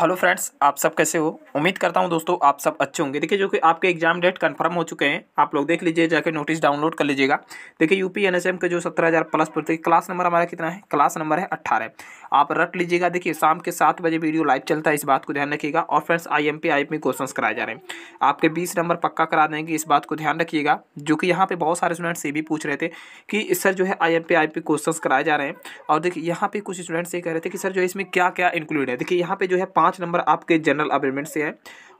hello friends आप सब कैसे हो उम्मीद करता हूं दोस्तों आप सब अच्छे होंगे देखिए जो कि आपके एग्जाम डेट कंफर्म हो चुके हैं आप लोग देख लीजिए जाके नोटिस डाउनलोड कर लीजिएगा देखिए यूपी एनएसएम के जो 17000 प्लस पड़ते क्लास नंबर हमारा कितना है क्लास नंबर है 18 आप रट लीजिएगा देखिए शाम के सात बजे वीडियो लाइव चलता है इस बात को ध्यान रखिएगा और friends I M P question कराए जा रहे हैं आपके बीस नंबर पक्का करा देंगे इस बात को ध्यान रखिएगा जो कि यहाँ पर बहुत सारे स्टूडेंट्स ये भी पूछ रहे थे कि सर जो है आई एम पी क्वेश्चन कराए जा रहे हैं और देखिए यहाँ पे कुछ स्टूडेंट्स ये कह रहे थे कि सर जो इसमें क्या क्या इंक्लूड है देखिए यहाँ पे जो है पाँच पाँच नंबर आपके जनरल अवेयरमेंट से है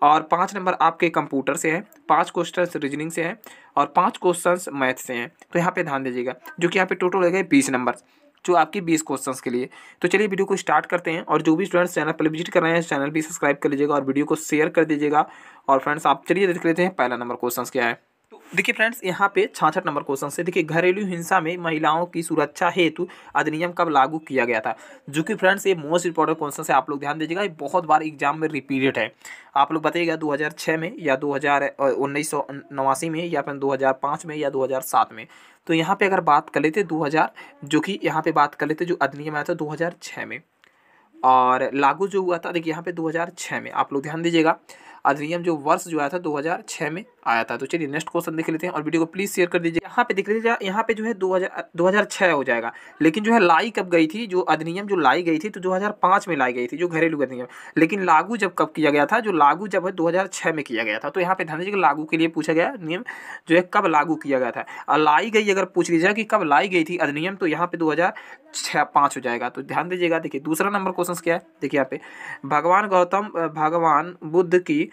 और पाँच नंबर आपके कंप्यूटर से है पाँच क्वेश्चन रीजनिंग से है और पाँच क्वेश्चन मैथ से हैं तो यहाँ पर ध्यान दीजिएगा जो कि यहाँ पे टोटल हो गए बीस नंबर जो आपकी बीस क्वेश्चन के लिए तो चलिए वीडियो को स्टार्ट करते हैं और जो भी स्टूडेंट्स चैनल पर विजिट कर रहे हैं चैनल भी सब्सक्राइब कर लीजिएगा और वीडियो को शेयर कर दीजिएगा और फ्रेंड्स आप चलिए देख लेते हैं पहला नंबर क्वेश्चन क्या है देखिए फ्रेंड्स यहाँ पे छाछठ नंबर क्वेश्चन से देखिए घरेलू हिंसा में महिलाओं की सुरक्षा हेतु अधिनियम कब लागू किया गया था जो कि फ्रेंड्स ये मोस्ट इंपॉर्टेंट क्वेश्चन से आप लोग ध्यान दीजिएगा ये बहुत बार एग्जाम में रिपीटेड है आप लोग बताइएगा 2006 में या दो हज़ार में या फिर दो में या दो में तो यहाँ पर अगर बात कर लेते दो जो कि यहाँ पर बात कर लेते जो अधिनियम आया था दो में और लागू जो हुआ था देखिए यहाँ पे 2006 में आप लोग ध्यान दीजिएगा अधिनियम जो वर्ष जो आया था 2006 में आया था तो चलिए नेक्स्ट क्वेश्चन देख लेते हैं और वीडियो को प्लीज़ शेयर कर दीजिए यहाँ पे देख लीजिए यहाँ पे जो है हजार 2006 हो जाएगा लेकिन जो है लाई कब गई थी जो अधिनियम जो लाई गई थी तो 2005 में लाई गई थी जो घरेलू अधिनियम लेकिन लागू जब कब किया गया था जो लागू जब है 2006 में किया गया था तो यहाँ पे ध्यान दीजिए लागू के लिए पूछा गया नियम जो है कब लागू किया गया था और लाई गई अगर पूछ लीजिए कि कब लाई गई थी अधिनियम तो यहाँ पे दो हो जाएगा तो ध्यान दीजिएगा देखिए दूसरा नंबर क्वेश्चन क्या है देखिए यहाँ पे भगवान गौतम भगवान बुद्ध की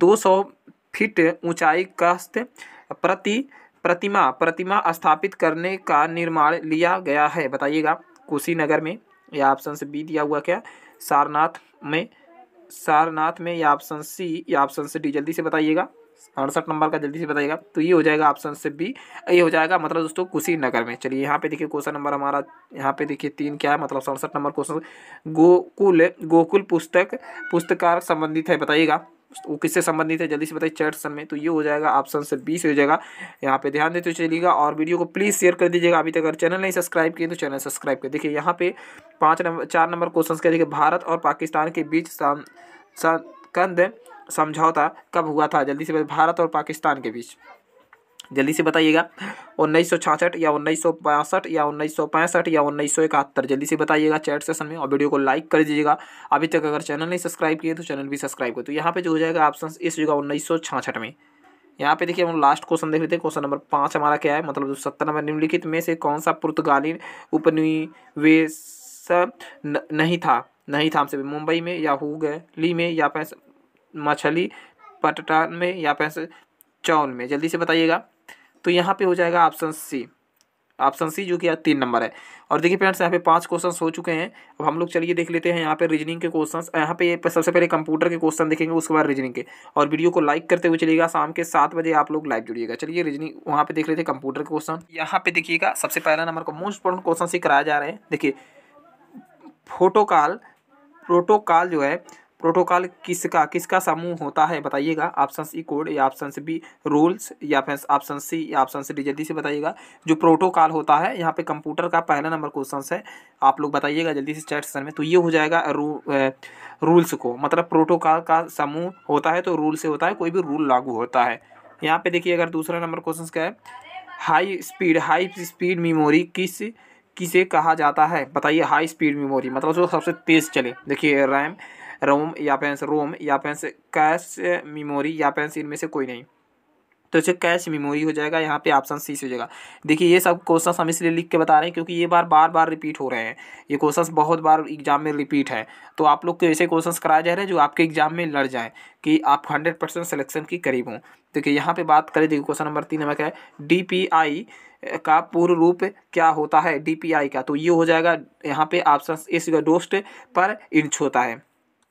दो सौ फीट ऊंचाई कस्त प्रति प्रतिमा प्रतिमा स्थापित करने का निर्माण लिया गया है बताइएगा कुशीनगर में या ऑप्शन से बी दिया हुआ क्या सारनाथ में सारनाथ में या ऑप्शन सी या ऑप्शन से डी जल्दी से बताइएगा अड़सठ नंबर का जल्दी से बताइएगा तो ये हो जाएगा ऑप्शन से बी ये हो जाएगा मतलब दोस्तों कुशीनगर में चलिए यहाँ पे देखिए क्वेश्चन नंबर हमारा यहाँ पे देखिए तीन क्या है मतलब सड़सठ नंबर क्वेश्चन गोकुल गोकुल पुस्तक पुस्तकार संबंधित है बताइएगा वो किससे संबंधित है जल्दी से बताइए चैट सन में तो ये हो जाएगा ऑप्शन से बीस हो जाएगा यहाँ पे ध्यान देते चलिएगा और वीडियो को प्लीज़ शेयर कर दीजिएगा अभी तक अगर चैनल नहीं सब्सक्राइब किए तो चैनल सब्सक्राइब कर देखिए यहाँ पे पाँच नंबर चार नंबर क्वेश्चन क्या देखिए भारत और पाकिस्तान के बीच कंध समझौता कब हुआ था जल्दी से भारत और पाकिस्तान के बीच जल्दी से बताइएगा उन्नीस सौ छाछठ या उन्नीस सौ बासठ या उन्नीस सौ पैंसठ या उन्नीस सौ इकहत्तर जल्दी से बताइएगा चैट सेशन में और वीडियो को लाइक कर दीजिएगा अभी तक अगर चैनल नहीं सब्सक्राइब किए तो चैनल भी सब्सक्राइब करें तो यहाँ पे जो हो जाएगा ऑप्शन इस जगह उन्नीस सौ छाछठ में यहाँ पे देखिए हम लास्ट क्वेश्चन देख लेते हैं क्वेश्चन नंबर पाँच हमारा क्या है मतलब सत्तर नंबर निम्नलिखित में से कौन सा पुर्तगालीन उपनिवेश नहीं था नहीं था हमसे मुंबई में या हुगली में या मछली पटटान में या पैसे चौन में जल्दी से बताइएगा तो यहाँ पे हो जाएगा ऑप्शन सी ऑप्शन सी जो कि तीन नंबर है और देखिए फ्रेंड्स यहाँ पे पांच क्वेश्चन हो चुके हैं अब हम लोग चलिए देख लेते हैं यहाँ पे रीजनिंग के क्वेश्चन यहाँ पे सबसे पहले कंप्यूटर के क्वेश्चन देखेंगे उसके बाद रीजनिंग के और वीडियो को लाइक करते हुए चलिएगा शाम के सात बजे आप लोग लाइव जुड़िएगा चलिए रीजनिंग वहाँ पे देख लेते हैं कंप्यूटर के क्वेश्चन यहाँ पे देखिएगा सबसे पहला नंबर को मोस्ट इंपॉर्टेंट क्वेश्चन ही कराया जा रहे हैं देखिए फोटोकाल प्रोटोकॉल जो है प्रोटोकॉल किसका किसका समूह होता है बताइएगा ऑप्शन सी कोड या ऑप्शन बी रूल्स या फिर ऑप्शन सी या ऑप्शन सी डी जल्दी से बताइएगा जो प्रोटोकॉल होता है यहाँ पे कंप्यूटर का पहला नंबर क्वेश्चन है आप लोग बताइएगा जल्दी से चैट सेशन में तो ये हो जाएगा रू, ए, रूल्स को मतलब प्रोटोकॉल का समूह होता है तो रूल से होता है कोई भी रूल लागू होता है यहाँ पर देखिए अगर दूसरा नंबर क्वेश्चन क्या है high speed high speed memory किस किसे कहा जाता है बताइए हाई स्पीड मेमोरी मतलब जो सबसे तेज़ चले देखिए रैम रोम या यापेंस रोम या यापेंस कैश मेमोरी या यापेंस इनमें से कोई नहीं तो इसे कैश मेमोरी हो जाएगा यहाँ पे ऑप्शन सी से हो जाएगा देखिए ये सब क्वेश्चन हम इसलिए लिख के बता रहे हैं क्योंकि ये बार बार बार रिपीट हो रहे हैं ये क्वेश्चन बहुत बार एग्जाम में रिपीट है तो आप लोग को ऐसे क्वेश्चन कराए जा रहे हैं जो आपके एग्जाम में लड़ जाएँ कि आप हंड्रेड परसेंट सिलेक्शन के करीब हों देखिए यहाँ पर बात करें देखिए क्वेश्चन नंबर तीन हमें क्या है डी का पूर्ण रूप क्या होता है डी का तो ये हो जाएगा यहाँ पे ऑप्शन इस डोस्ट पर इंच होता है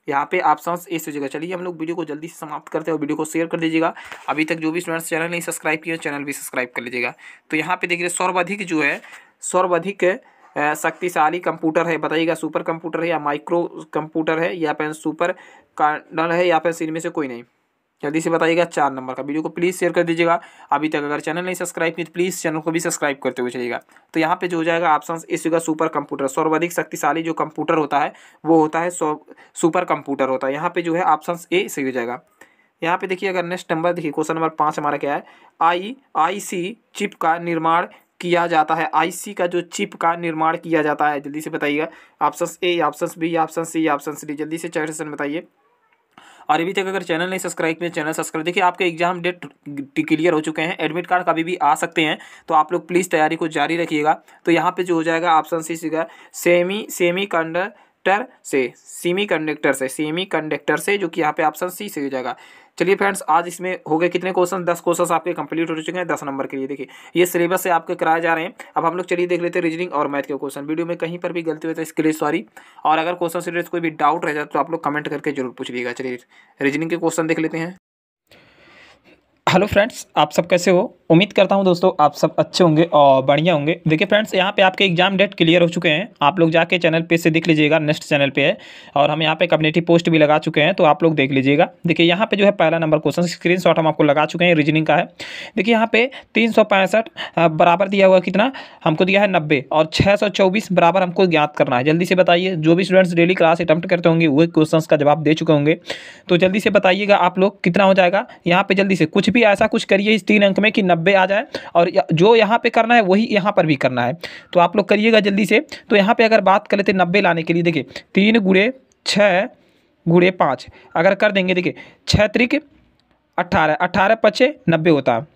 यहाँ पे आप समझ इस जगह चलिए हम लोग वीडियो को जल्दी से समाप्त करते हैं और वीडियो को शेयर कर दीजिएगा अभी तक जो भी स्टूडेंट्स चैनल नहीं सब्सक्राइब किए चैनल भी सब्सक्राइब कर लीजिएगा तो यहाँ पे देखिए सर्वाधिक जो है सर्वाधिक शक्तिशाली कंप्यूटर है बताइएगा सुपर कंप्यूटर है या माइक्रो कंप्यूटर है या फिर सुपर कार्डल है या फिर इनमें से कोई नहीं जल्दी से बताइएगा चार नंबर का वीडियो को प्लीज़ शेयर कर दीजिएगा अभी तक अगर चैनल नहीं सब्सक्राइब किया तो प्लीज़ चैनल को भी सब्सक्राइब करते हुए चलिएगा तो यहाँ पे जो हो जाएगा ऑप्शन इस का सुपर कंप्यूटर सर्वाधिक शक्तिशाली जो कंप्यूटर होता है वो होता है सुपर कंप्यूटर होता है यहाँ पे जो है ऑप्शन ए सही हो जाएगा यहाँ पे देखिए अगर नेक्स्ट नंबर देखिए क्वेश्चन नंबर पाँच हमारा क्या है आई आई सी चिप का निर्माण किया जाता है आईसी का जो चिप का निर्माण किया जाता है जल्दी से बताइएगा option A option B option C option D जल्दी से चार ऑप्शन बताइए और अभी तक अगर चैनल नहीं सब्सक्राइब किया चैनल सब्सक्राइब देखिए आपके एग्जाम डेट क्लियर हो चुके हैं एडमिट कार्ड कभी भी आ सकते हैं तो आप लोग प्लीज़ तैयारी को जारी रखिएगा तो यहाँ पर जो हो जाएगा ऑप्शन सी सीगा सेमी सेमी कंडक्टर से सेमी कंडक्टर से सेमी कंडक्टर से जो कि यहाँ पे ऑप्शन सी से हो जाएगा चलिए फ्रेंड्स आज इसमें हो गए कितने क्वेश्चन दस क्वेश्चन आपके कंप्लीट हो चुके हैं दस नंबर के लिए देखिए ये सिलेबस से आपके कराए जा रहे हैं अब हम लोग चलिए देख लेते हैं रीजनिंग और मैथ के क्वेश्चन वीडियो में कहीं पर भी गलती होता तो इसके लिए सॉरी और अगर क्वेश्चन से रिलेटेड कोई भी डाउट रह जाए तो आप लोग कमेंट करके जरूर पूछ लीजिएगा चलिए रीजनिंग के क्वेश्चन देख लेते हैं हेलो फ्रेंड्स आप सब कैसे हो उम्मीद करता हूं दोस्तों आप सब अच्छे होंगे और बढ़िया होंगे देखिए फ्रेंड्स यहां पे आपके एग्जाम डेट क्लियर हो चुके हैं आप लोग जाके चैनल पे से देख लीजिएगा नेक्स्ट चैनल पे है और हम यहां पे कम्युनिटी पोस्ट भी लगा चुके हैं तो आप लोग देख लीजिएगा देखिए यहाँ पर जो है पहला नंबर क्वेश्चन स्क्रीन हम आपको लगा चुके हैं रीजनिंग का है देखिए यहाँ पे तीन बराबर दिया हुआ कितना हमको दिया है नब्बे और छः बराबर हमको ज्ञात करना है जल्दी से बताइए जो भी स्टूडेंट्स डेली क्लास अटैम्प्ट करते होंगे वही क्वेश्चन का जवाब दे चुके होंगे तो जल्दी से बताइएगा आप लोग कितना हो जाएगा यहाँ पर जल्दी से कुछ भी ऐसा कुछ करिए इस तीन अंक में कि नब्बे आ जाए और जो यहाँ पे करना है वही यहाँ पर भी करना है तो आप लोग करिएगा जल्दी से तो यहाँ पे अगर बात कर लेते नब्बे लाने के लिए देखिए तीन गुड़े छः गुड़े पाँच अगर कर देंगे देखिए छः त्रिक अट्ठारह अट्ठारह पचे नब्बे होता है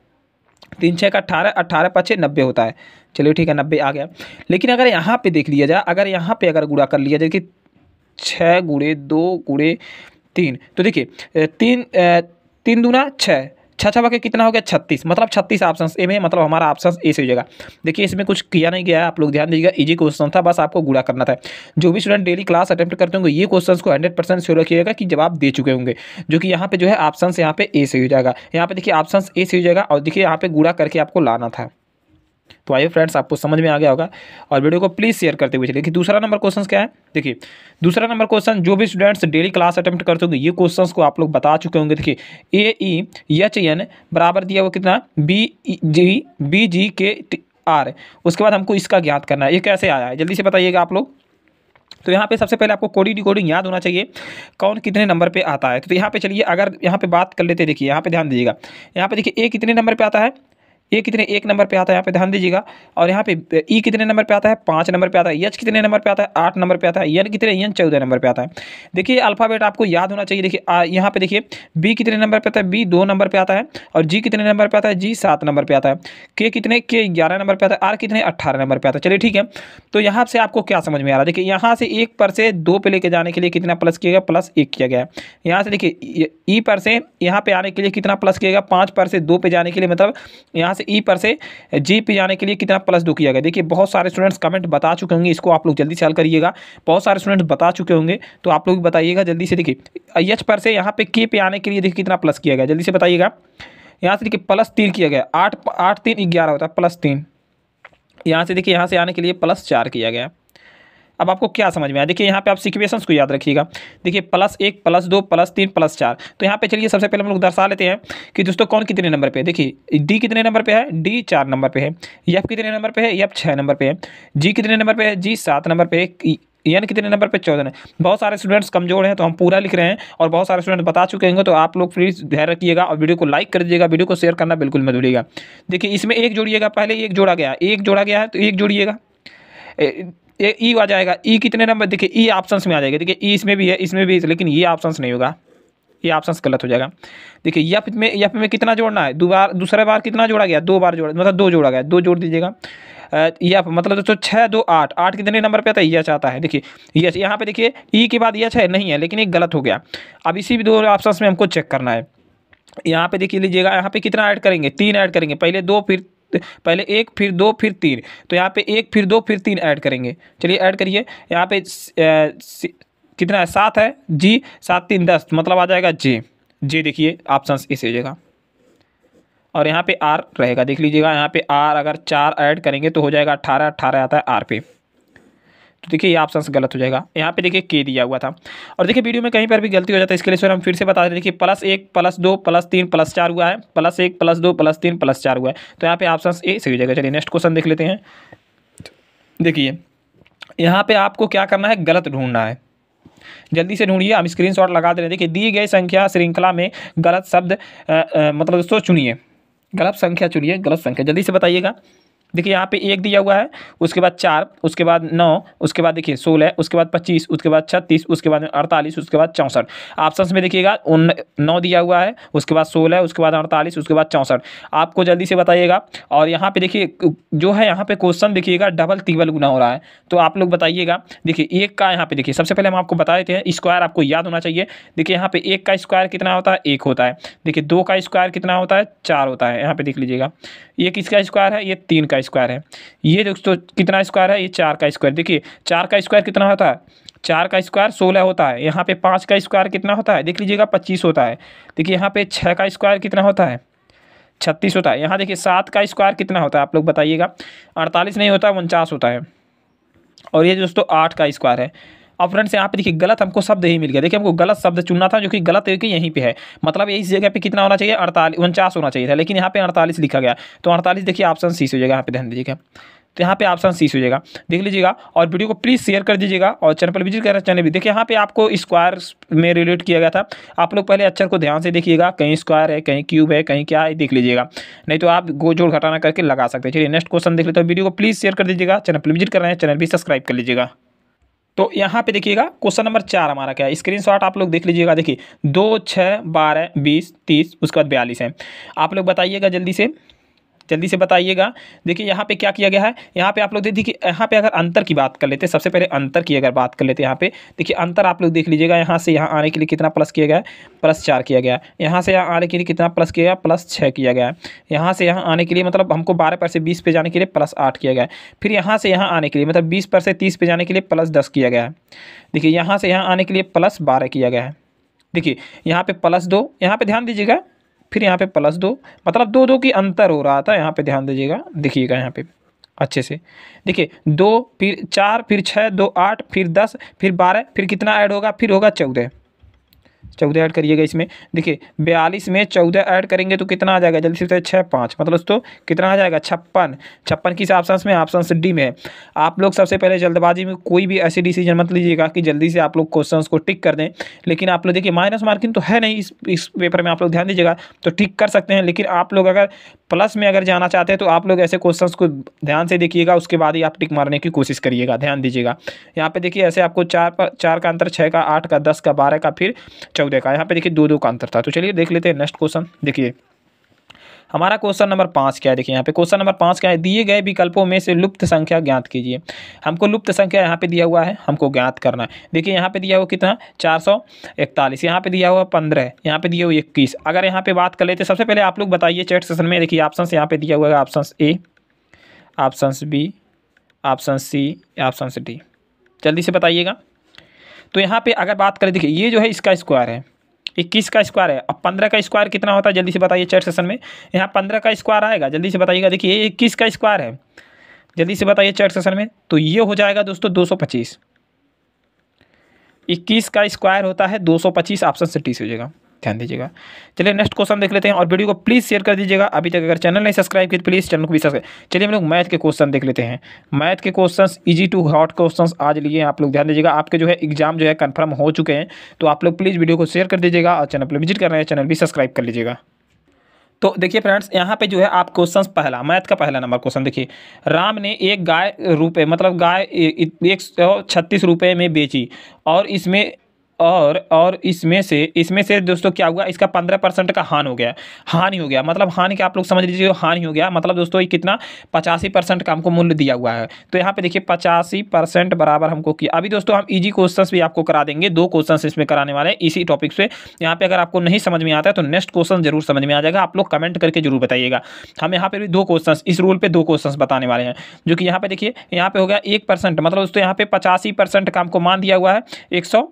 तीन छः का अट्ठारह अट्ठारह पचे नब्बे होता है चलिए ठीक है नब्बे आ गया लेकिन अगर यहाँ पे देख लिया जाए अगर यहाँ पे अगर गुड़ा कर लिया जाए कि छः गुड़े दो गुड़े तीन तो देखिए तीन तीन दूना छः छः छः बाकी कितना हो गया छत्तीस मतलब छत्तीस ऑप्शन ए में मतलब हमारा ऑप्शन ए से हो जाएगा देखिए इसमें कुछ किया नहीं गया आप लोग ध्यान दीजिएगा ईजी क्वेश्चन था बस आपको गुड़ा करना था जो भी स्टूडेंट डेली क्लास अटैम्प्ट करते होंगे ये क्वेश्चन को हंड्रेड परसेंट श्योर रखिएगा कि जवाब दे चुके होंगे जो कि यहाँ पे जो है ऑप्शन यहाँ पे ए से हो जाएगा यहाँ पे देखिए ऑप्शन ए से हो जाएगा और देखिए यहाँ पे गुड़ा करके आपको लाना था तो आइए फ्रेंड्स आपको समझ में आ गया होगा और वीडियो को प्लीज़ शेयर करते हुए चलिए कि दूसरा नंबर क्वेश्चन क्या है देखिए दूसरा नंबर क्वेश्चन जो भी स्टूडेंट्स डेली क्लास अटैम्प्ट करते होंगे ये क्वेश्चंस को आप लोग बता चुके होंगे देखिए ए ई एच एन बराबर दिया हुआ कितना बी जी बी जी के आर उसके बाद हमको इसका ज्ञात करना है ये कैसे आया है जल्दी से बताइएगा आप लोग तो यहाँ पे सबसे पहले आपको कोडिंग डिकोडिंग याद होना चाहिए कौन कितने नंबर पे आता है तो यहाँ पे चलिए अगर यहाँ पे बात कर लेते देखिए यहाँ पे ध्यान दीजिएगा यहाँ पे देखिए ए कितने नंबर पे आता है ये कितने एक नंबर पे आता है यहाँ पे ध्यान दीजिएगा और यहाँ पे ई कितने नंबर पे आता है पाँच नंबर पे आता है यच कितने नंबर पे आता है आठ नंबर पे आता है यन कितने यन चौदह नंबर पे आता है देखिए अल्फ़ाबेट आपको याद होना चाहिए देखिए यहाँ पे देखिए बी कितने नंबर पे आता है बी दो नंबर पे आता है और जी कितने नंबर पे आता है जी सात नंबर पे आता है के कितने के ग्यारह नंबर पे आता है आर कितने अट्ठारह नंबर पे आता है चलिए ठीक है तो यहाँ से आपको क्या समझ में आ रहा है देखिए यहाँ से एक पर से दो पे लेके जाने के लिए कितना प्लस किया गया प्लस एक किया गया यहाँ से देखिए ई पर से यहाँ पे आने के लिए कितना प्लस किया गया पाँच पर से दो पे जाने के लिए मतलब यहाँ से से e ई पर से जी पे जाने के लिए कितना प्लस दो किया गया देखिए बहुत सारे स्टूडेंट्स कमेंट बता चुके होंगे इसको आप लोग जल्दी से हल करिएगा बहुत सारे स्टूडेंट्स बता चुके होंगे तो आप लोग बताइएगा जल्दी से देखिए एच पर से यहाँ पे के पे आने के लिए देखिए कितना प्लस किया गया जल्दी से बताइएगा यहाँ से देखिए प्लस तीन किया गया आठ आठ तीन ग्यारह होता है प्लस तीन यहाँ से देखिए यहाँ से आने के लिए प्लस चार किया गया अब आपको क्या समझ में आया देखिए यहाँ पे आप सिक्वेशन को याद रखिएगा देखिए प्लस एक प्लस दो प्लस तीन प्लस चार तो यहाँ पे चलिए सबसे पहले हम लोग दर्शा लेते हैं कि दोस्तों कौन कितने नंबर पे देखिए डी कितने नंबर पे है डी चार नंबर पे है यफ़ कितने नंबर पे है यफ छः नंबर पे है जी कितने नंबर पे है जी सात नंबर पे है यानी e, कितने नंबर पे चौदह है बहुत सारे स्टूडेंट्स कमजोर हैं तो हम पूरा लिख रहे हैं और बहुत सारे स्टूडेंट बता चुके होंगे तो आप लोग प्लीज़ ध्यान रखिएगा और वीडियो को लाइक कर दीजिएगा वीडियो को शेयर करना बिल्कुल मत भूलिएगा देखिए इसमें एक जोड़िएगा पहले एक जोड़ा गया एक जोड़ा गया है तो एक जोड़िएगा ये ई e आ जाएगा ई e कितने नंबर देखिए ई e ऑप्शंस में आ जाएगा देखिए ई इसमें भी है इसमें भी है लेकिन ये ऑप्शंस नहीं होगा ये ऑप्शन गलत हो जाएगा देखिए यफ में यफ में कितना जोड़ना है दो बार दूसरा बार कितना जोड़ा गया दो बार जोड़ा मतलब दो जोड़ा गया दो जोड़ दीजिएगा यफ मतलब दोस्तों छः दो आठ आठ कितने नंबर पर आता है यच आता है देखिए यच यहाँ पे देखिए ई के बाद यच है नहीं है लेकिन ये गलत हो गया अब इसी भी दो ऑप्शन में हमको चेक करना है यहाँ पे देखिए लीजिएगा यहाँ पे कितना ऐड करेंगे तीन ऐड करेंगे पहले दो फिर तो पहले एक फिर दो फिर तीन तो यहाँ पे एक फिर दो फिर तीन ऐड करेंगे चलिए ऐड करिए यहाँ पे कितना है सात है जी सात तीन दस तो मतलब आ जाएगा जे जे देखिए ऑप्शन इस जगह और यहाँ पे आर रहेगा देख लीजिएगा यहाँ पे आर अगर चार ऐड करेंगे तो हो जाएगा अट्ठारह अट्ठारह आता है आर पे तो देखिए ये ऑप्शन गलत हो जाएगा यहाँ पे देखिए के दिया हुआ था और देखिए वीडियो में कहीं पर भी गलती हो जाता है इसके लिए सर हम फिर से बता दें देखिए प्लस एक प्लस दो प्लस तीन प्लस चार हुआ है प्लस एक प्लस दो प्लस तीन प्लस चार हुआ है तो यहाँ पे ऑप्शन ए सही हो जाएगा चलिए नेक्स्ट क्वेश्चन देख लेते हैं देखिए यहाँ पे आपको क्या करना है गलत ढूंढना है जल्दी से ढूंढिए हम स्क्रीन लगा दे रहे हैं देखिए दी गई संख्या श्रृंखला में गलत शब्द मतलब दोस्तों चुनिए गलत संख्या चुनिए गलत संख्या जल्दी से बताइएगा देखिए यहाँ पे एक दिया हुआ है उसके बाद चार उसके बाद नौ उसके बाद देखिए सोलह उसके बाद पच्चीस उसके बाद छत्तीस उसके बाद अड़तालीस उसके बाद चौंसठ ऑप्शन में देखिएगा उन नौ दिया हुआ है उसके बाद सोलह उसके बाद अड़तालीस उसके बाद चौंसठ आपको जल्दी से बताइएगा और यहाँ पे देखिए जो है यहाँ पे क्वेश्चन देखिएगा डबल तिबल गुना हो रहा है तो आप लोग बताइएगा देखिए एक का यहाँ पे देखिए सबसे पहले हम आपको बता देते हैं स्क्वायर आपको याद होना चाहिए देखिए यहाँ पे एक का स्क्वायर कितना होता है एक होता है देखिए दो का स्क्वायर कितना होता है चार होता है यहाँ पे देख लीजिएगा ये किसका स्क्वायर है ये तीन का स्क्वायर है ये दोस्तों कितना स्क्वायर है ये चार का स्क्वायर देखिए चार का स्क्वायर कितना होता है चार का स्क्वायर सोलह होता है यहाँ पे पाँच का स्क्वायर कितना होता है देख लीजिएगा पच्चीस होता है देखिए यहाँ पे छः का स्क्वायर कितना होता है छत्तीस होता है यहाँ देखिए सात का स्क्वायर कितना होता है आप लोग बताइएगा अड़तालीस नहीं होता उनचास होता है और ये दोस्तों आठ का स्क्वायर है अब फ्रेंड्स यहाँ पे देखिए गलत हमको शब्द ही मिल गया देखिए हमको गलत शब्द चुनना था जो कि गलत है कि यहीं पे है मतलब इस जगह पे कितना होना चाहिए अड़तालीस उनचास होना चाहिए था लेकिन यहाँ पे अड़तालीस लिखा गया तो अड़तालीस देखिए ऑप्शन सी से हो जाएगा यहाँ पे ध्यान दीजिएगा तो यहाँ पे ऑप्शन सी हो जाएगा देख लीजिएगा और वीडियो को प्लीज़ शेयर कर दीजिएगा और चैनल पर विजिट करना चैनल भी देखिए यहाँ पे आपको स्क्वायर में रिलेट किया गया था आप लोग पहले अक्षर को ध्यान से देखिएगा कहीं स्क्वायर है कहीं क्यूब है कहीं क्या है देख लीजिएगा नहीं तो आप गो जोड़ घटाना करके लगा सकते हैं चलिए नेक्स्ट क्वेश्चन देख लेते हो वीडियो को प्लीज़ शेयर कर दीजिएगा चैनल पर विजिट कर रहे हैं चैनल भी सब्सक्राइब कर लीजिएगा तो यहाँ पे देखिएगा क्वेश्चन नंबर चार हमारा क्या है स्क्रीनशॉट आप लोग देख लीजिएगा देखिए दो छः बारह बीस तीस उसके बाद बयालीस है आप लोग बताइएगा जल्दी से जल्दी से बताइएगा देखिए यहाँ पे क्या किया गया है यहाँ पे आप लोग देखिए यहाँ पे अगर अंतर की बात कर लेते हैं सबसे पहले अंतर की अगर बात कर लेते हैं यहाँ पे देखिए अंतर आप लोग देख लीजिएगा यहाँ से यहाँ आने के लिए कितना प्लस किया गया प्लस चार किया गया यहाँ से यहाँ आने के लिए कितना प्लस किया गया प्लस छः किया गया है यहाँ से यहाँ आने के लिए मतलब हमको बारह पर से बीस पे जाने के लिए प्लस आठ किया गया फिर यहाँ से यहाँ आने के लिए मतलब बीस पर से तीस पे जाने के लिए प्लस दस किया गया है देखिए यहाँ से यहाँ आने के लिए प्लस बारह किया गया है देखिए यहाँ पे प्लस दो यहाँ पे ध्यान दीजिएगा फिर यहाँ पे प्लस दो मतलब दो दो की अंतर हो रहा था यहाँ पे ध्यान दीजिएगा दिखिएगा यहाँ पे अच्छे से देखिए दो फिर चार फिर छः दो आठ फिर दस फिर बारह फिर कितना ऐड होगा फिर होगा चौदह चौदह ऐड करिएगा इसमें देखिए बयालीस में चौदह ऐड करेंगे तो कितना आ जाएगा जल्दी से बताइए छः पाँच मतलब दोस्तों कितना आ जाएगा छप्पन छप्पन किस ऑप्शन में ऑप्शन डी में आप लोग सबसे पहले जल्दबाजी में कोई भी ऐसी डिसीजन मत लीजिएगा कि जल्दी से आप लोग क्वेश्चन को टिक कर दें लेकिन आप लोग देखिए माइनस मार्किंग तो है नहीं इस इस पेपर में आप लोग ध्यान दीजिएगा तो टिक कर सकते हैं लेकिन आप लोग अगर प्लस में अगर जाना चाहते हैं तो आप लोग ऐसे क्वेश्चन को ध्यान से देखिएगा उसके बाद ही आप टिक मारने की कोशिश करिएगा ध्यान दीजिएगा यहाँ पे देखिए ऐसे आपको चार पर चार का अंतर छः का आठ का दस का बारह का फिर चौदह का यहाँ पे देखिए दो दो का अंतर था तो चलिए देख लेते हैं नेक्स्ट क्वेश्चन देखिए हमारा क्वेश्चन नंबर पाँच क्या है देखिए यहाँ पे क्वेश्चन नंबर पाँच क्या है दिए गए विकल्पों में से लुप्त संख्या ज्ञात कीजिए हमको लुप्त संख्या यहाँ पे दिया हुआ है हमको ज्ञात करना है देखिए यहाँ पे दिया हुआ कितना चार सौ इकतालीस यहाँ पे दिया हुआ पंद्रह यहाँ पे दिया हुआ इक्कीस अगर यहाँ पे बात कर लेते सबसे पहले आप लोग बताइए चैट सेशन में देखिए ऑप्शन यहाँ पे दिया हुआ है option A option B option C option D जल्दी से बताइएगा तो यहाँ पे अगर बात करें देखिए ये जो है इसका स्क्वायर है इक्कीस का स्क्वायर है अब पंद्रह का स्क्वायर कितना होता है जल्दी से बताइए चैट सेशन में यहाँ पंद्रह का स्क्वायर आएगा जल्दी से बताइएगा देखिए ये इक्कीस का स्क्वायर है जल्दी से बताइए चैट सेशन में तो ये हो जाएगा दोस्तों दो सौ पच्चीस इक्कीस का स्क्वायर होता है दो सौ पच्चीस ऑप्शन से से हो जाएगा ध्यान दीजिएगा चलिए नेक्स्ट क्वेश्चन देख लेते हैं और वीडियो को प्लीज़ शेयर कर दीजिएगा अभी तक अगर चैनल नहीं सब्सक्राइब किया तो प्लीज़ चैनल को भी सब्सक्राइब चलिए हम लोग मैथ के क्वेश्चन देख लेते हैं मैथ के question easy to hot question आज लिए आप लोग ध्यान दीजिएगा आपके जो है एग्जाम जो है कन्फर्म हो चुके हैं तो आप लोग प्लीज़ वीडियो को शेयर कर दीजिएगा और चैनल पर विजिट कर रहे हैं चैनल भी सब्सक्राइब कर लीजिएगा तो देखिए फ्रेंड्स यहाँ पे जो है आप क्वेश्चन पहला मैथ का पहला नंबर क्वेश्चन देखिए राम ने एक गाय रुपये मतलब गाय एक सौ छत्तीस रुपये में बेची और इसमें और और इसमें से इसमें से दोस्तों क्या हुआ इसका पंद्रह परसेंट का हान हो गया हानि हो गया मतलब हानि के आप लोग समझ लीजिए हानि हो गया मतलब दोस्तों ये कितना पचासी परसेंट का हमको मूल्य दिया हुआ है तो यहाँ पे देखिए पचासी परसेंट बराबर हमको किया अभी दोस्तों हम इजी क्वेश्चन भी आपको करा देंगे दो क्वेश्चन इसमें कराने वाले इसी टॉपिक से यहाँ पर अगर आपको नहीं समझ में आता है तो नेक्स्ट क्वेश्चन जरूर समझ में आ जाएगा आप लोग कमेंट करके जरूर बताइएगा हम यहाँ पर भी दो क्वेश्चन इस रूल पर दो क्वेश्चन बताने वाले हैं जो कि यहाँ पे देखिए यहाँ पे हो गया एक परसेंट मतलब दोस्तों यहाँ पे पचासी परसेंट का हमको मान दिया हुआ है एक सौ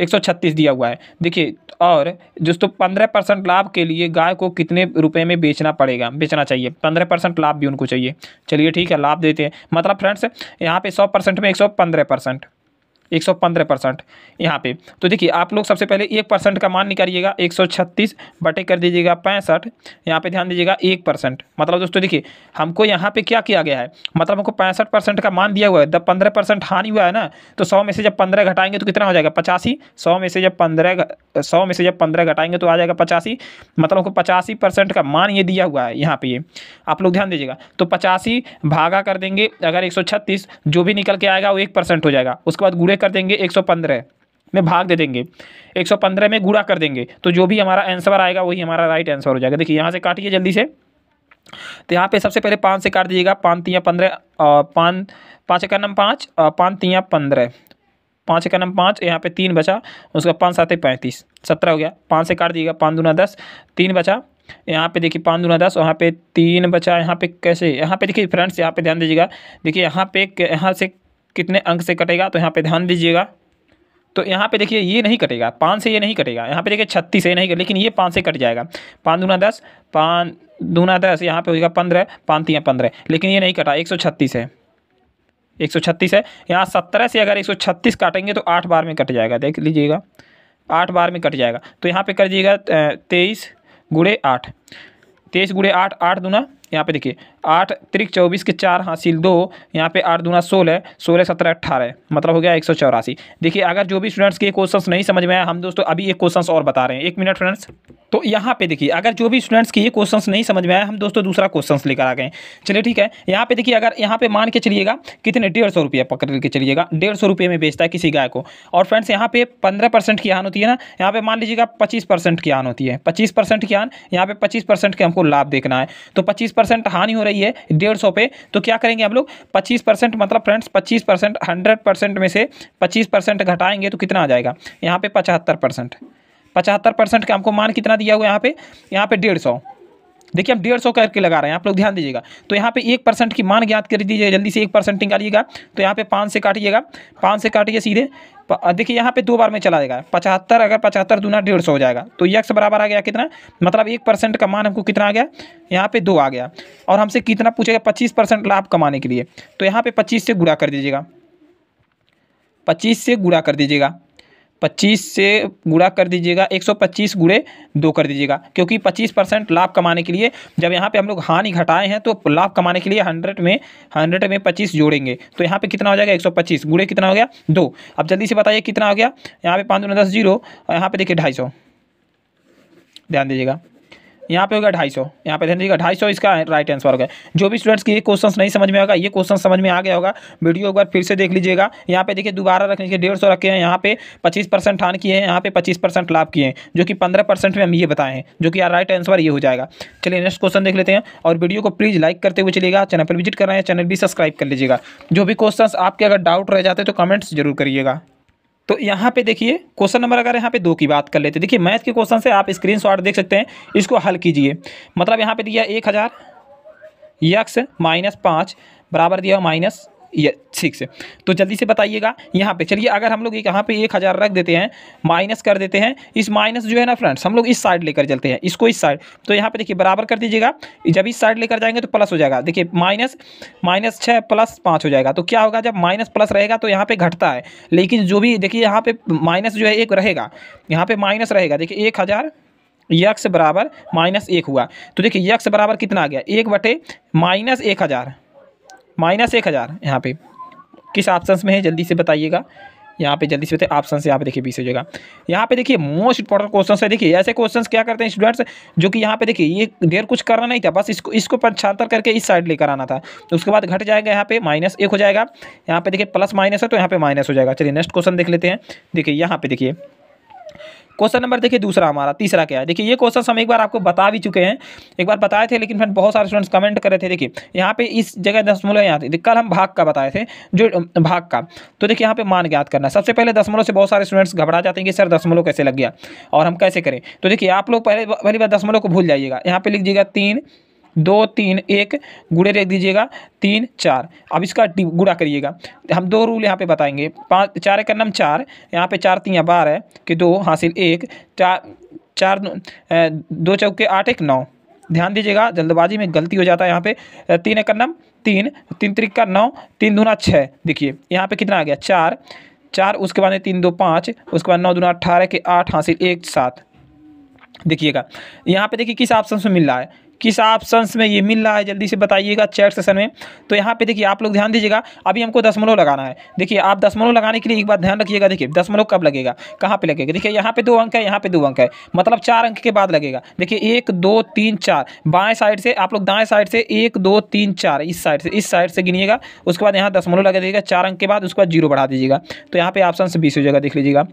136 दिया हुआ है देखिए और दोस्तों पंद्रह परसेंट लाभ के लिए गाय को कितने रुपए में बेचना पड़ेगा बेचना चाहिए पंद्रह परसेंट लाभ भी उनको चाहिए चलिए ठीक है लाभ देते हैं मतलब फ्रेंड्स यहाँ पे सौ परसेंट में एक सौ पंद्रह परसेंट एक सौ पंद्रह परसेंट यहाँ पे तो देखिए आप लोग सबसे पहले एक परसेंट का मान निकालिएगा एक सौ छत्तीस बटे कर दीजिएगा पैंसठ यहाँ पे ध्यान दीजिएगा एक परसेंट मतलब दोस्तों देखिए हमको यहाँ पे क्या किया गया है मतलब हमको पैंसठ परसेंट का मान दिया हुआ है जब पंद्रह परसेंट हानि हुआ है ना तो सौ में से जब पंद्रह घटाएंगे तो कितना हो जाएगा पचासी सौ में से जब पंद्रह सौ में से जब पंद्रह घटाएंगे तो आ जाएगा पचासी मतलब हमको पचासी परसेंट का मान ये दिया हुआ है यहाँ पे ये आप लोग ध्यान दीजिएगा तो पचासी भागा कर देंगे अगर एक जो भी निकल के आएगा वो एक परसेंट हो जाएगा उसके बाद गुड़े कर देंगे 115 में भाग दे देंगे 115 में गुड़ा कर देंगे तो जो भी हमारा आंसर आएगा वही हमारा राइट आंसर हो जाएगा देखिए यहाँ से काटिए जल्दी से तो यहाँ पे सबसे पहले पाँच से काट दीजिएगा पाँच तियाँ पंद्रह पाँच पाँच का नम पाँच पाँच तियाँ पंद्रह पाँच का नम पाँच यहाँ पे तीन बचा उसका पाँच सात पैंतीस सत्रह हो गया पाँच से काट दीजिएगा पाँच दूना दस तीन बचा यहाँ पे देखिए पाँच दूना दस वहाँ पे तीन बचा यहाँ पे कैसे यहाँ पे देखिए फ्रेंड्स यहाँ पे ध्यान दीजिएगा देखिए यहाँ पे यहाँ से कितने अंक से कटेगा तो यहाँ पे ध्यान दीजिएगा तो यहाँ पे देखिए ये नहीं कटेगा पाँच से ये नहीं कटेगा यहाँ पे देखिए छत्तीस है नहीं लेकिन ये पाँच से कट जाएगा पाँच दूना दस पाँच दूना दस यहाँ पे होगा पंद्रह पाँच तीन पंद्रह लेकिन ये नहीं कटा एक सौ छत्तीस है एक सौ छत्तीस है यहाँ सत्रह से अगर एक सौ छत्तीस काटेंगे तो आठ बार में कट जाएगा देख लीजिएगा आठ बार में कट जाएगा तो यहाँ पर कर दीजिएगा तेईस गुड़े आठ तेईस गुड़े आठ आठ दूना यहाँ पे देखिए आठ त्रिक चौबीस के चार हासिल दो यहाँ पे आठ दूना सोलह सोलह सत्रह अट्ठारह मतलब हो गया एक सौ चौरासी देखिए अगर जो भी स्टूडेंट्स के क्वेश्चन नहीं समझ में आया हम दोस्तों अभी एक क्वेश्चन और बता रहे हैं एक मिनट फ्रेंड्स तो यहाँ पे देखिए अगर जो भी स्टूडेंट्स के ये क्वेश्चन नहीं समझ में आए हम दोस्तों दूसरा क्वेश्चन लेकर आ गए चलिए ठीक है यहाँ पे देखिए अगर यहाँ पे मान के चलिएगा कितने डेढ़ सौ रुपया पकड़ के चलिएगा डेढ़ सौ रुपये में बेचता है किसी गाय को और फ्रेंड्स यहाँ पे पंद्रह परसेंट की आन होती है ना यहाँ पे मान लीजिएगा पच्चीस परसेंट की आन होती है पच्चीस परसेंट की आन यहाँ पे पच्चीस परसेंट के हमको लाभ देखना है तो पच्चीस परसेंट हानि हो रही है डेढ़ सौ पे तो क्या करेंगे हम लोग पच्चीस परसेंट मतलब फ्रेंड्स पच्चीस परसेंट हंड्रेड परसेंट में से पच्चीस परसेंट घटाएंगे तो कितना आ जाएगा यहाँ पे पचहत्तर परसेंट पचहत्तर परसेंट का हमको मान कितना दिया हुआ यहाँ पे यहाँ पे डेढ़ सौ देखिए हम डेढ़ सौ करके लगा रहे हैं आप लोग ध्यान दीजिएगा तो यहाँ पे एक परसेंट की मान ज्ञात कर दीजिए जल्दी से एक परसेंट निकालिएगा तो यहाँ पे पाँच से काटिएगा पाँच से काटिए सीधे देखिए यहाँ पे दो बार में चला जाएगा पचहत्तर अगर पचहत्तर दूना डेढ़ सौ हो जाएगा तो यक्स बराबर आ गया कितना मतलब एक परसेंट का मान हमको कितना आ गया यहाँ पे दो आ गया और हमसे कितना पूछेगा पच्चीस परसेंट लाभ कमाने के लिए तो यहाँ पे पच्चीस से गुड़ा कर दीजिएगा पच्चीस से गुड़ा कर दीजिएगा पच्चीस से गुड़ा कर दीजिएगा एक सौ पच्चीस गुड़े दो कर दीजिएगा क्योंकि पच्चीस परसेंट लाभ कमाने के लिए जब यहाँ पे हम लोग हानि घटाए हैं तो लाभ कमाने के लिए हंड्रेड में हंड्रेड में पच्चीस जोड़ेंगे तो यहाँ पे कितना हो जाएगा एक सौ पच्चीस गुड़े कितना हो गया दो अब जल्दी से बताइए कितना हो गया यहाँ पे पाँच दो दस जीरो यहाँ पर देखिए ढाई सौ ध्यान दीजिएगा यहाँ पे होगा ढाई सौ यहाँ पे ध्यान दीजिएगा ढाई सौ इसका राइट आंसर होगा जो भी स्टूडेंट्स की ये क्वेश्चन नहीं समझ में आएगा ये क्वेश्चन समझ में आ गया होगा वीडियो एक बार फिर से देख लीजिएगा यहाँ पे देखिए दोबारा रख लीजिए डेढ़ सौ रखे हैं यहाँ पे पच्चीस परसेंट हान किए हैं यहाँ पे पच्चीस परसेंट लाभ किए हैं जो कि पंद्रह परसेंट में हम ये बताए हैं जो कि यार राइट आंसर ये हो जाएगा चलिए नेक्स्ट क्वेश्चन देख लेते हैं और वीडियो को प्लीज़ लाइक करते हुए चलेगा चैनल पर विजिट कर रहे हैं चैनल भी सब्सक्राइब कर लीजिएगा जो भी क्वेश्चन आपके अगर डाउट रह जाते हैं तो कमेंट्स जरूर करिएगा तो यहाँ पे देखिए क्वेश्चन नंबर अगर यहाँ पे दो की बात कर लेते देखिए मैथ के क्वेश्चन से आप स्क्रीनशॉट देख सकते हैं इसको हल कीजिए मतलब यहाँ पे दिया एक हज़ार यक्स माइनस पाँच बराबर दिया माइनस ये सिक्स तो जल्दी से बताइएगा यहाँ पे चलिए अगर हम लोग यहाँ पे एक हज़ार रख देते हैं माइनस कर देते हैं इस माइनस जो है ना फ्रेंड्स हम लोग इस साइड लेकर चलते हैं इसको इस साइड तो यहाँ पे देखिए बराबर कर दीजिएगा जब इस साइड लेकर जाएंगे तो प्लस हो जाएगा देखिए माइनस माइनस छः प्लस पाँच हो जाएगा तो क्या होगा जब माइनस प्लस रहेगा तो यहाँ पर घटता है लेकिन जो भी देखिए यहाँ पर माइनस जो है एक रहेगा यहाँ पर माइनस रहेगा देखिए एक हज़ार यक्स बराबर माइनस एक हुआ तो देखिए यक्स बराबर कितना आ गया एक बटे माइनस एक हज़ार माइनस एक हज़ार यहाँ पे किस ऑप्शन में है जल्दी से बताइएगा यहाँ पे जल्दी से बताइए ऑप्शन यहाँ पे देखिए बीस हो जाएगा यहाँ पे देखिए मोस्ट इंपॉर्टेंट क्वेश्चन है देखिए ऐसे क्वेश्चन क्या करते हैं स्टूडेंट्स जो कि यहाँ पे देखिए ये ढेर कुछ करना नहीं था बस इसको इसको पछातर करके इस साइड लेकर आना था तो उसके बाद घट जाएगा यहाँ पे माइनस एक हो जाएगा यहाँ पे देखिए प्लस माइनस है तो यहाँ पे माइनस हो जाएगा चलिए नेक्स्ट क्वेश्चन देख लेते हैं देखिए यहाँ पे देखिए क्वेश्चन नंबर देखिए दूसरा हमारा तीसरा क्या है देखिए ये क्वेश्चन हम एक बार आपको बता भी चुके हैं एक बार बताए थे लेकिन फ्रेंड बहुत सारे स्टूडेंट्स कमेंट कर रहे थे देखिए यहाँ पे इस जगह दशमलव यहाँ थे कल हम भाग का बताए थे जो भाग का तो देखिए यहाँ पे मान ज्ञात करना सबसे पहले दशमलव से बहुत सारे स्टूडेंट्स घबरा जाते हैं कि सर दशमलव कैसे लग गया और हम कैसे करें तो देखिए आप लोग पहले पहली बार दशमलव को भूल जाइएगा यहाँ पे लिख दीजिएगा तीन दो तीन एक गुड़े रख दीजिएगा तीन चार अब इसका गुड़ा करिएगा हम दो रूल यहाँ पे बताएंगे पाँच चार एक नम चार यहाँ पे चार तीन बारह कि दो हासिल एक चार चार दो चौके आठ एक नौ ध्यान दीजिएगा जल्दबाजी में गलती हो जाता है यहाँ पे तीन नम तीन तीन त्रिका नौ तीन दूना छः देखिए यहाँ पे कितना आ गया चार चार उसके बाद तीन दो पाँच उसके बाद नौ दूना अट्ठारह के आठ हासिल एक सात देखिएगा यहाँ पे देखिए किस ऑप्शन से मिल रहा है किस ऑप्शन में ये मिल रहा है जल्दी से बताइएगा चैट सेशन में तो यहाँ पे देखिए आप लोग ध्यान दीजिएगा अभी हमको दसमलव लगाना है देखिए आप दसमलव लगाने के लिए एक बार ध्यान रखिएगा देखिए दसमलव कब लगेगा कहाँ पर लगेगा देखिए यहाँ पे दो अंक है यहाँ पे दो अंक है मतलब चार अंक के बाद लगेगा देखिए एक दो तीन चार बाएँ साइड से आप लोग दाएँ साइड से एक दो तीन चार इस साइड से इस साइड से गिनिएगा उसके बाद यहाँ दसमलव लगा दीजिएगा चार अंक के बाद उसके बाद जीरो बढ़ा दीजिएगा तो यहाँ पे ऑप्शन से बीस हो जाएगा देख लीजिएगा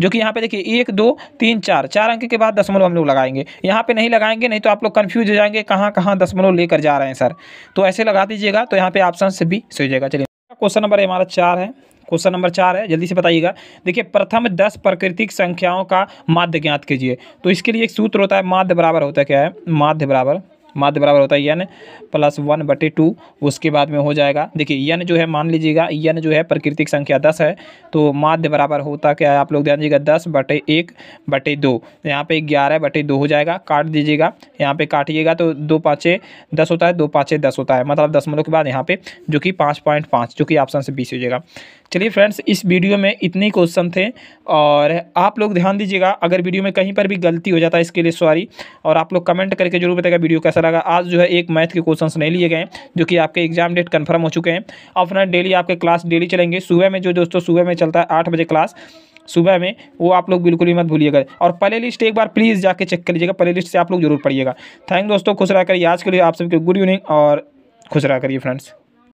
जो कि यहाँ पे देखिए एक दो तीन चार चार अंक के बाद दसमलव हम लोग लगाएंगे यहाँ पे नहीं लगाएंगे नहीं तो आप लोग कन्फ्यूज हो जाएंगे जाएंगे कहाँ कहाँ दशमलव लेकर जा रहे हैं सर तो ऐसे लगा दीजिएगा तो यहाँ पे ऑप्शन से भी सही जाएगा चलिए क्वेश्चन नंबर हमारा चार है क्वेश्चन नंबर चार है जल्दी से बताइएगा देखिए प्रथम दस प्राकृतिक संख्याओं का माध्य ज्ञात कीजिए तो इसके लिए एक सूत्र होता है माध्य बराबर होता है क्या है माध्य बराबर माध्य बराबर होता है यन प्लस वन बटे टू उसके बाद में हो जाएगा देखिए यन जो है मान लीजिएगा यन जो है प्राकृतिक संख्या दस है तो माध्य बराबर होता क्या है आप लोग ध्यान दीजिएगा दस बटे एक बटे दो तो यहाँ पे ग्यारह बटे दो हो जाएगा काट दीजिएगा यहाँ पे काटिएगा तो दो पाँचे दस होता है दो पाँचे दस होता है मतलब मतलब के बाद यहाँ पे जो कि पाँच पॉइंट पाँच जो कि ऑप्शन से बीस हो जाएगा चलिए फ्रेंड्स इस वीडियो में इतने क्वेश्चन थे और आप लोग ध्यान दीजिएगा अगर वीडियो में कहीं पर भी गलती हो जाता है इसके लिए सॉरी और आप लोग कमेंट करके जरूर बताएगा वीडियो कैसा लगा आज जो है एक मैथ के क्वेश्चन नहीं लिए गए जो कि आपके एग्जाम डेट कन्फर्म हो चुके हैं और फ्रेंड डेली आपके क्लास डेली चलेंगे सुबह में जो दोस्तों सुबह में चलता है आठ बजे क्लास सुबह में वो आप लोग बिल्कुल ही मत भूलिएगा और प्ले लिस्ट एक बार प्लीज़ जाके चेक कर लीजिएगा प्ले लिस्ट से आप लोग जरूर पढ़िएगा थैंक दोस्तों खुश रह करिए आज के लिए आप सबके गुड इवनिंग और खुश रहा करिए फ्रेंड्स